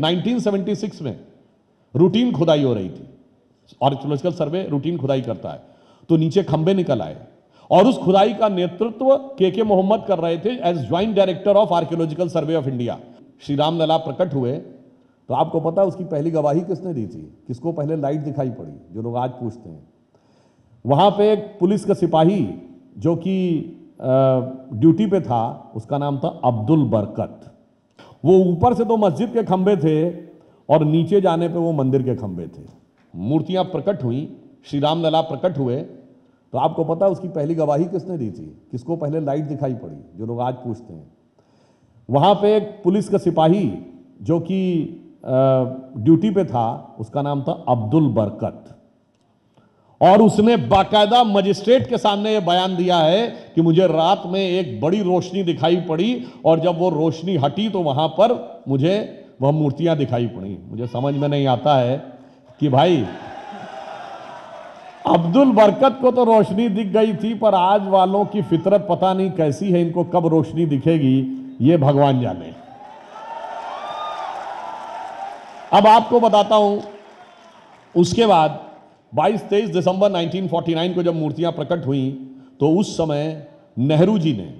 1976 में रूटीन खुदाई हो रही थी आर्कियोलॉजिकल सर्वे रूटीन खुदाई करता है तो नीचे खंबे निकल आए और उस खुदाई का नेतृत्व के के मोहम्मद कर रहे थे as joint director of archaeological survey of India Shri Ram Lalla प्रकट हुए तो आपको पता उसकी पहली गवाही किसने दी थी किसको पहले लाइट दिखाई पड़ी जो लोग आज पूछते हैं वहां पे एक पुलिस का सिपाही जो कि ड्यूटी पे था उसका नाम था अब्दुल बरकत वो ऊपर से तो मस्जिद के खंभे थे और नीचे जाने पे वो मंदिर के खंभे थे मूर्तियां प्रकट हुई श्री राम लला प्रकट हुए तो आपको पता है उसकी पहली गवाही किसने दी थी किसको पहले लाइट दिखाई पड़ी जो लोग आज पूछते हैं वहाँ पे एक पुलिस का सिपाही जो कि ड्यूटी पे था उसका नाम था अब्दुल बरकत और उसने बाकायदा मजिस्ट्रेट के सामने ये बयान दिया है कि मुझे रात में एक बड़ी रोशनी दिखाई पड़ी और जब वो रोशनी हटी तो वहां पर मुझे वह मूर्तियां दिखाई पड़ी मुझे समझ में नहीं आता है कि भाई अब्दुल बरकत को तो रोशनी दिख गई थी पर आज वालों की फितरत पता नहीं कैसी है इनको कब रोशनी दिखेगी ये भगवान जाने अब आपको बताता हूं उसके बाद 22 तेईस दिसंबर 1949 को जब मूर्तियां प्रकट हुई तो उस समय नेहरू जी ने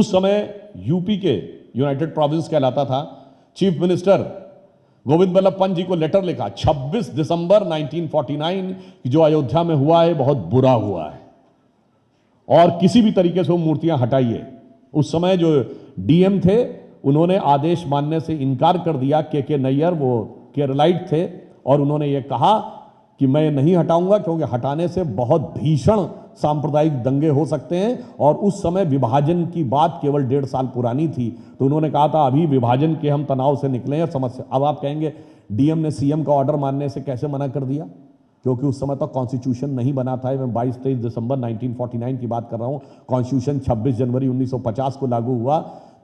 उस समय यूपी के यूनाइटेड प्रोविंस कहलाता था चीफ मिनिस्टर गोविंद बल्लभ पंत जी को लेटर लिखा 26 दिसंबर 1949 कि जो अयोध्या में हुआ है बहुत बुरा हुआ है और किसी भी तरीके से वो मूर्तियां हटाइए उस समय जो डीएम थे उन्होंने आदेश मानने से इनकार कर दिया के के नैयर वो केरलाइट थे और उन्होंने ये कहा कि मैं नहीं हटाऊंगा क्योंकि हटाने से बहुत भीषण सांप्रदायिक दंगे हो सकते हैं और उस समय विभाजन की बात केवल डेढ़ साल पुरानी थी तो उन्होंने कहा था अभी विभाजन के हम तनाव से निकले हैं समस्या अब आप कहेंगे डीएम ने सीएम का ऑर्डर मानने से कैसे मना कर दिया क्योंकि उस समय तक तो कॉन्स्टिट्यूशन नहीं बना था मैं बाईस तेईस दिसंबर नाइनटीन की बात कर रहा हूँ कॉन्स्टिट्यूशन छब्बीस जनवरी उन्नीस को लागू हुआ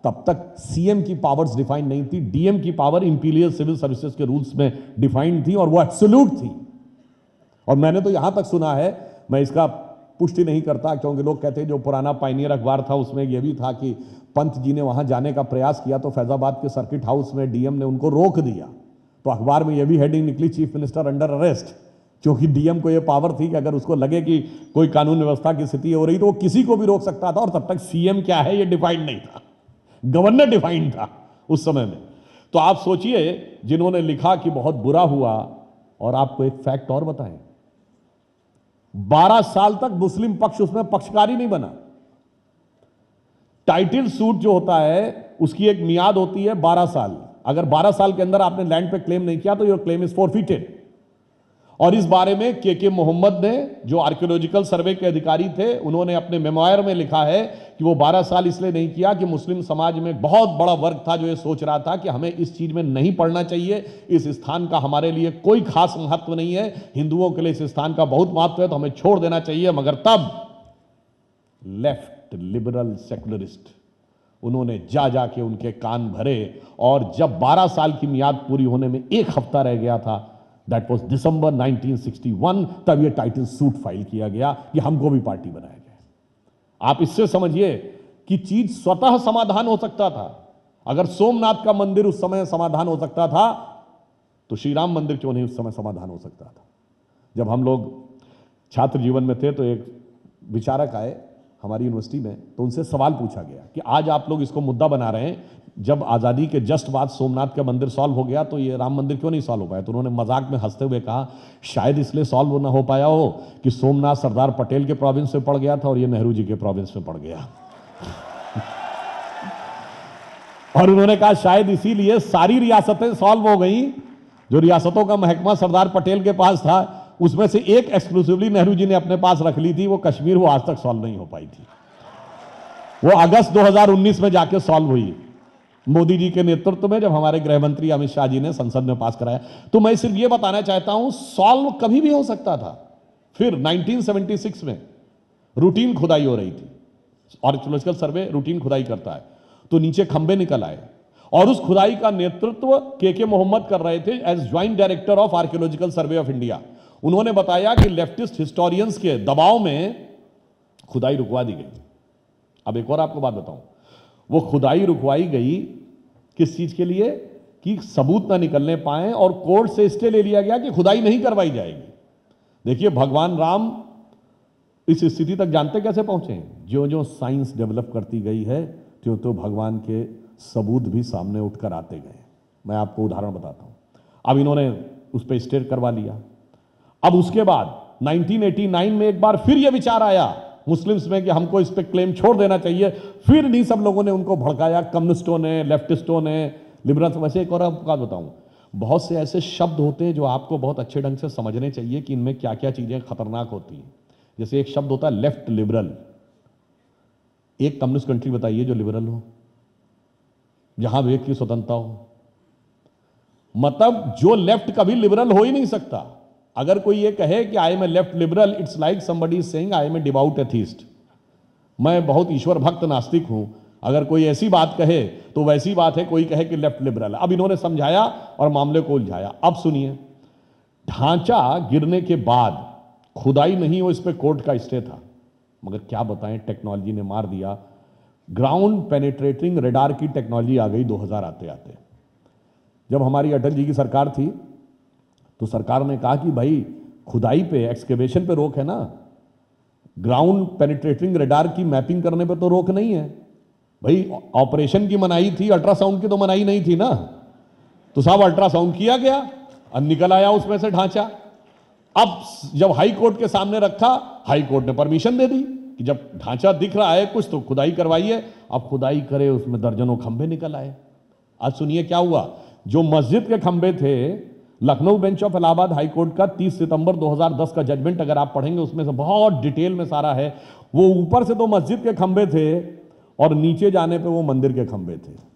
तब तक सीएम की पावर्स डिफाइंड नहीं थी डीएम की पावर इंपीरियल सिविल सर्विसेज के रूल्स में डिफाइंड थी और वो एब्सोल्यूट थी और मैंने तो यहां तक सुना है मैं इसका पुष्टि नहीं करता क्योंकि लोग कहते हैं जो पुराना पाइनियर अखबार था उसमें यह भी था कि पंत जी ने वहां जाने का प्रयास किया तो फैजाबाद के सर्किट हाउस में डीएम ने उनको रोक दिया तो अखबार में यह भी हेडिंग निकली चीफ मिनिस्टर अंडर अरेस्ट क्योंकि डीएम को यह पावर थी कि अगर उसको लगे कि कोई कानून व्यवस्था की स्थिति हो रही तो वो किसी को भी रोक सकता था और तब तक सीएम क्या है यह डिफाइंड नहीं था गवर्नर डिफाइंड था उस समय में तो आप सोचिए जिन्होंने लिखा कि बहुत बुरा हुआ और आपको एक फैक्ट और बताएं बारह साल तक मुस्लिम पक्ष उसमें पक्षकारी नहीं बना टाइटल सूट जो होता है उसकी एक मियाद होती है बारह साल अगर बारह साल के अंदर आपने लैंड पे क्लेम नहीं किया तो your claim is forfeited और इस बारे में के के मोहम्मद ने जो आर्कियोलॉजिकल सर्वे के अधिकारी थे उन्होंने अपने मेमोयर में लिखा है कि वो 12 साल इसलिए नहीं किया कि मुस्लिम समाज में बहुत बड़ा वर्ग था जो ये सोच रहा था कि हमें इस चीज़ में नहीं पढ़ना चाहिए इस स्थान का हमारे लिए कोई खास महत्व नहीं है हिंदुओं के लिए इस स्थान का बहुत महत्व है तो हमें छोड़ देना चाहिए मगर तब लेफ्ट लिबरल सेकुलरिस्ट उन्होंने जा जाके उनके कान भरे और जब 12 साल की मियाद पूरी होने में एक हफ्ता रह गया था दैट वॉज दिसंबर 1961 तब ये टाइटल सूट फाइल किया गया कि हमको भी पार्टी बनाया जाए आप इससे समझिए कि चीज स्वतः समाधान हो सकता था अगर सोमनाथ का मंदिर उस समय समाधान हो सकता था तो श्री राम मंदिर क्यों नहीं उस समय समाधान हो सकता था जब हम लोग छात्र जीवन में थे तो एक विचारक आए हमारी यूनिवर्सिटी में तो उनसे सवाल पूछा गया कि आज आप लोग इसको मुद्दा बना रहे हैं जब आज़ादी के जस्ट बाद सोमनाथ का मंदिर सॉल्व हो गया तो ये राम मंदिर क्यों नहीं सॉल्व हो पाया तो उन्होंने मजाक में हंसते हुए कहा शायद इसलिए सॉल्व ना हो पाया हो कि सोमनाथ सरदार पटेल के प्रोविंस में पड़ गया था और ये नेहरू जी के प्रोविंस में पड़ गया और उन्होंने कहा शायद इसीलिए सारी रियासतें सॉल्व हो गई जो रियासतों का महकमा सरदार पटेल के पास था उसमें से एक एक्सक्लूसिवली नेहरू जी ने अपने पास रख ली थी वो कश्मीर वो आज तक सॉल्व नहीं हो पाई थी वो अगस्त 2019 में जाके सॉल्व हुई मोदी जी के नेतृत्व में जब हमारे गृह मंत्री अमित शाह जी ने संसद में पास कराया तो मैं सिर्फ यह बताना चाहता हूं सॉल्व कभी भी हो सकता था फिर 1976 में रूटीन खुदाई हो रही थी आर्कियोलॉजिकल सर्वे रूटीन खुदाई करता है तो नीचे खंबे निकल आए और उस खुदाई का नेतृत्व के के मोहम्मद कर रहे थे as joint director of archaeological survey of India उन्होंने बताया कि लेफ्टिस्ट हिस्टोरियंस के दबाव में खुदाई रुकवा दी गई अब एक और आपको बात बताऊं वो खुदाई रुकवाई गई किस चीज़ के लिए कि सबूत ना निकलने पाए और कोर्ट से इसलिए ले लिया गया कि खुदाई नहीं करवाई जाएगी देखिए भगवान राम इस स्थिति तक जानते कैसे पहुंचे जो जो साइंस डेवलप करती गई है त्यों तो भगवान के सबूत भी सामने उठकर आते गए मैं आपको उदाहरण बताता हूं अब इन्होंने उस पर स्टेट करवा लिया अब उसके बाद 1989 में एक बार फिर यह विचार आया मुस्लिम्स में कि हमको इस पर क्लेम छोड़ देना चाहिए फिर नहीं सब लोगों ने उनको भड़काया कम्युनिस्टों ने लेफ्टिस्टों ने लिबरल वैसे एक और बात बताऊँ बहुत से ऐसे शब्द होते हैं जो आपको बहुत अच्छे ढंग से समझने चाहिए कि इनमें क्या क्या चीज़ें खतरनाक होती हैं जैसे एक शब्द होता है लेफ्ट लिबरल एक कम्युनिस्ट कंट्री बताइए जो लिबरल हो जहां व्यक्ति की स्वतंत्रता हो मतलब जो लेफ्ट कभी लिबरल हो ही नहीं सकता अगर कोई ये कहे कि I am a left liberal it's like somebody saying I am a devout atheist मैं बहुत ईश्वर भक्त नास्तिक हूं अगर कोई ऐसी बात कहे तो वैसी बात है कोई कहे कि लेफ्ट लिबरल अब इन्होंने समझाया और मामले को उलझाया अब सुनिए ढांचा गिरने के बाद खुदाई नहीं हो इस पर कोर्ट का स्टे था मगर क्या बताएं टेक्नोलॉजी ने मार दिया ग्राउंड पेनिट्रेटिंग रेडार की टेक्नोलॉजी आ गई 2000 आते आते जब हमारी अटल जी की सरकार थी तो सरकार ने कहा कि भाई खुदाई पे एक्सकेवेशन पे रोक है ना ग्राउंड पेनिट्रेटिंग रेडार की मैपिंग करने पे तो रोक नहीं है भाई ऑपरेशन की मनाई थी अल्ट्रासाउंड की तो मनाई नहीं थी ना तो साहब अल्ट्रासाउंड किया गया और निकल आया उसमें से ढांचा अब जब हाई कोर्ट के सामने रखा हाई कोर्ट ने परमिशन दे दी कि जब ढांचा दिख रहा है कुछ तो खुदाई करवाइए अब खुदाई करे उसमें दर्जनों खंभे निकल आए आज सुनिए क्या हुआ जो मस्जिद के खंभे थे Lucknow bench of Allahabad high court का 30 सितंबर 2010 का जजमेंट अगर आप पढ़ेंगे उसमें से बहुत डिटेल में सारा है वो ऊपर से तो मस्जिद के खंबे थे और नीचे जाने पे वो मंदिर के खंबे थे